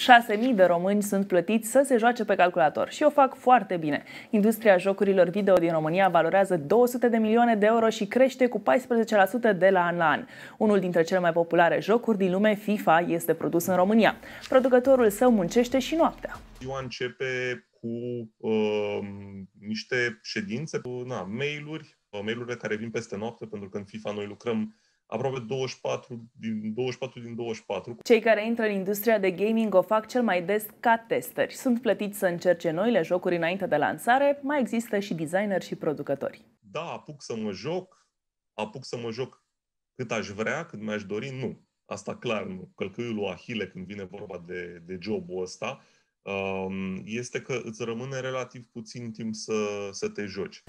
6.000 de români sunt plătiți să se joace pe calculator și o fac foarte bine. Industria jocurilor video din România valorează 200 de milioane de euro și crește cu 14% de la an la an. Unul dintre cele mai populare jocuri din lume, FIFA, este produs în România. Producătorul său muncește și noaptea. Ziua începe cu uh, niște ședințe, cu na, mail-uri, uh, mail-urile care vin peste noapte, pentru că în FIFA noi lucrăm aproape 24 din 24 din 24. Cei care intră în industria de gaming o fac cel mai des ca testeri. Sunt plătiți să încerce noile jocuri înainte de lansare, mai există și designeri și producători. Da, apuc să mă joc, apuc să mă joc cât aș vrea, cât mi-aș dori, nu. Asta clar nu. Călcâiul lui Ahile când vine vorba de, de jobul ăsta um, este că îți rămâne relativ puțin timp să, să te joci.